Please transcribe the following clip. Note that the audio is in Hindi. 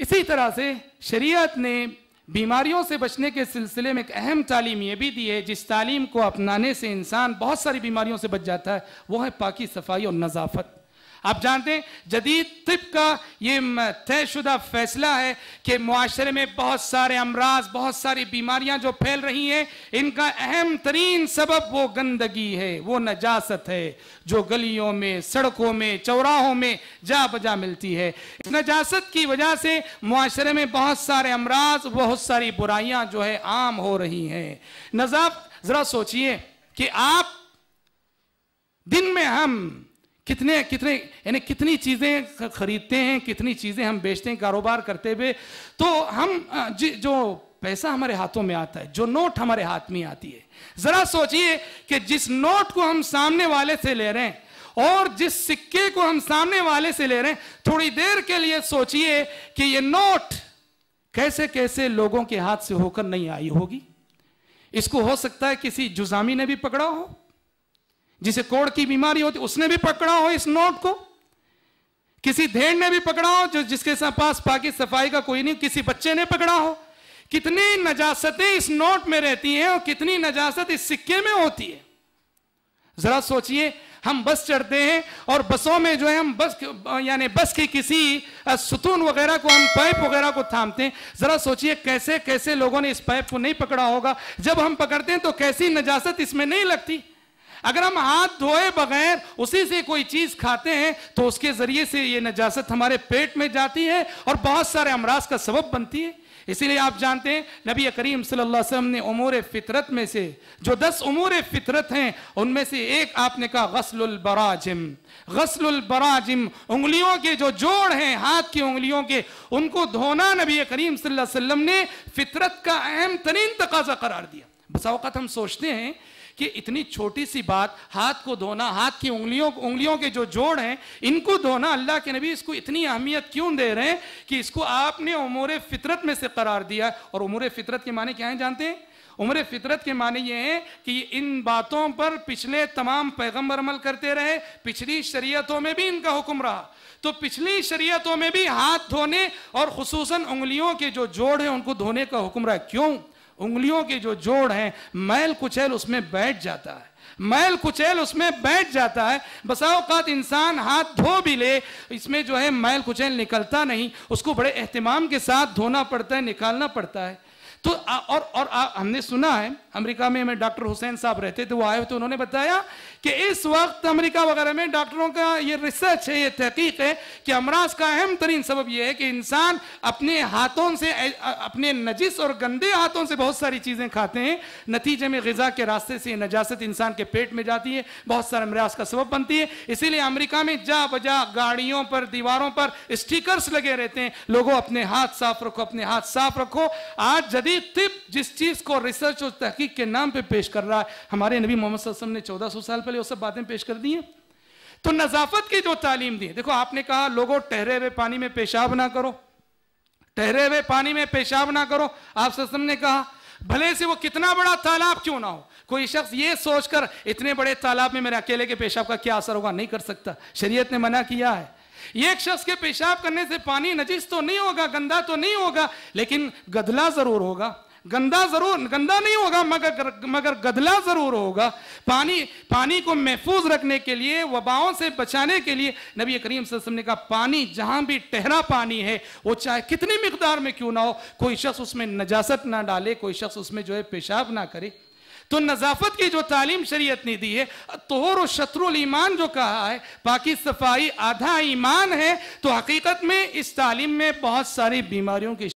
इसी तरह से शरीयत ने बीमारियों से बचने के सिलसिले में एक अहम तालीम यह भी दी है जिस तालीम को अपनाने से इंसान बहुत सारी बीमारियों से बच जाता है वो है पाकि सफाई और नज़ाफत आप जानते हैं जदीद तिब का ये तयशुदा फैसला है कि माशरे में बहुत सारे अमराज बहुत सारी बीमारियां जो फैल रही हैं इनका अहम तरीन सबब वो गंदगी है वो नजासत है जो गलियों में सड़कों में चौराहों में जा बजा मिलती है इस नजासत की वजह से माशरे में बहुत सारे अमराज बहुत सारी बुराइयां जो है आम हो रही हैं नजाब ज़रा सोचिए कि आप दिन में हम कितने कितने यानी कितनी चीज़ें खरीदते हैं कितनी चीज़ें हम बेचते हैं कारोबार करते हुए तो हम जो पैसा हमारे हाथों में आता है जो नोट हमारे हाथ में आती है जरा सोचिए कि जिस नोट को हम सामने वाले से ले रहे हैं और जिस सिक्के को हम सामने वाले से ले रहे हैं थोड़ी देर के लिए सोचिए कि ये नोट कैसे कैसे लोगों के हाथ से होकर नहीं आई होगी इसको हो सकता है किसी जुजामी ने भी पकड़ा हो जिसे कोड़ की बीमारी होती उसने भी पकड़ा हो इस नोट को किसी धेड़ ने भी पकड़ा हो जो जिसके पास पाकि सफाई का कोई नहीं किसी बच्चे ने पकड़ा हो कितनी नजासतें इस नोट में रहती हैं और कितनी नजासत इस सिक्के में होती है जरा सोचिए हम बस चढ़ते हैं और बसों में जो है हम बस यानी बस की किसी सुतून वगैरह को हम पाइप वगैरह को थामते हैं जरा सोचिए कैसे कैसे लोगों ने इस पाइप को नहीं पकड़ा होगा जब हम पकड़ते हैं तो कैसी नजासत इसमें नहीं लगती अगर हम हाथ धोए बगैर उसी से कोई चीज खाते हैं तो उसके जरिए से ये नजासत हमारे पेट में जाती है और बहुत सारे अमराज का सबब बनती है इसीलिए आप जानते हैं नबी करीम सल्लल्लाहु अलैहि वसल्लम ने उमूर फितरत में से जो दस उमूर फितरत हैं उनमें से एक आपने कहा गसलबराजिम गसलबराजिम उंगलियों के जो जोड़ हैं हाथ की उंगलियों के उनको धोना नबी करीम सल्लल्लाहु अलैहि वसल्लम ने फितरत का अहम तरीन तकाजा करार दिया बसावत हम सोचते हैं कि इतनी छोटी सी बात हाथ को धोना हाथ की उंगलियों उंगलियों के जो जोड़ हैं इनको धोना अल्लाह के नबी इसको इतनी अहमियत क्यों दे रहे हैं कि इसको आपने उम्र फितरत में से करार दिया और उमर फितरत के माने क्या हैं जानते हैं उम्र फितरत के माने ये हैं कि इन बातों पर पिछले तमाम पैगम्बर अमल करते रहे पिछली शरीयतों में भी इनका हुक्म रहा तो पिछली शरीयतों में भी हाथ धोने और खसूस उंगलियों के जो जोड़ हैं उनको धोने का हुक्म रहा क्यों उंगलियों के जो जोड़ हैं मैल कुचैल उसमें बैठ जाता है मैल कुचैल उसमें बैठ जाता है बसाओकात इंसान हाथ धो भी ले इसमें जो है मैल कुचैल निकलता नहीं उसको बड़े अहतमाम के साथ धोना पड़ता है निकालना पड़ता है तो आ, और और आ, हमने सुना है अमेरिका में मैं डॉक्टर हुसैन साहब रहते थे वो आए तो उन्होंने बताया कि इस वक्त अमेरिका वगैरह में डॉक्टरों का ये रिसर्च है ये तहकीक है कि अमराज का अहम तरीन सबब यह है कि इंसान अपने हाथों से अपने नजिस और गंदे हाथों से बहुत सारी चीज़ें खाते हैं नतीजे में गज़ा के रास्ते से नजास्त इंसान के पेट में जाती है बहुत सारे अमराज का सबब बनती है इसीलिए अमरीका में जा बजा गाड़ियों पर दीवारों पर स्टिकर्स लगे रहते हैं लोगों अपने हाथ साफ रखो अपने हाथ साफ रखो आज जदीद ये तिप जिस चीज को रिसर्च और तहकीक के नाम पे पेश कर रहा है हमारे नबी मोहम्मद ने चौदह सौ साल पहले वो सब बातें पेश कर दी हैं तो नजाफत की जो तालीम दी देखो आपने कहा लोगों ठहरे हुए पानी में पेशाब ना करो ठहरे हुए पानी में पेशाब ना करो आप ससम ने कहा भले से वो कितना बड़ा तालाब क्यों ना हो कोई शख्स ये सोचकर इतने बड़े तालाब में मेरे अकेले के पेशाब का क्या असर होगा नहीं कर सकता शरीयत ने मना किया है एक शख्स के पेशाब करने से पानी नजिस तो नहीं होगा गंदा तो नहीं होगा लेकिन गदला जरूर होगा गंदा जरूर गंदा नहीं होगा मगर मगर गदला जरूर होगा पानी पानी को महफूज रखने के लिए वबाओं से बचाने के लिए नबी करीम वसल्लम ने कहा पानी जहां भी टहरा पानी है वो चाहे कितनी मकदार में क्यों ना हो कोई शख्स उसमें नजासत ना डाले कोई शख्स उसमें जो है पेशाब ना करे तो नज़ाफत की जो तालीम शरीयत ने दी है तोहर शत्रुल ईमान जो कहा है बाकी सफाई आधा ईमान है तो हकीकत में इस तालीम में बहुत सारी बीमारियों की